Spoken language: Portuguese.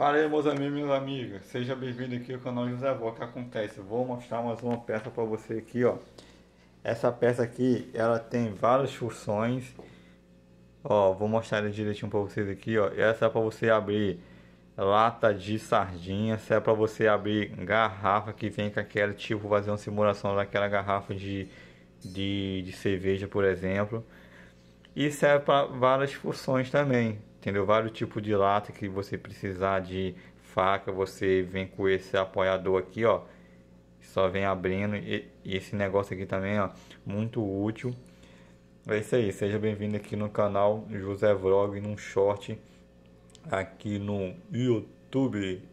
Fala aí meus amigos e minhas amigas, seja bem-vindo aqui ao canal José Vó, que acontece? Vou mostrar mais uma peça para você aqui, ó. Essa peça aqui, ela tem várias funções. Ó, vou mostrar direitinho para vocês aqui, ó. Essa é para você abrir lata de sardinha, essa é para você abrir garrafa que vem com aquele tipo, fazer uma simulação daquela garrafa de, de, de cerveja, por exemplo. E serve para várias funções também tendo Vários tipos de lata que você precisar de faca, você vem com esse apoiador aqui, ó. Só vem abrindo e, e esse negócio aqui também, ó, muito útil. É isso aí, seja bem-vindo aqui no canal José Vlog, num short aqui no YouTube.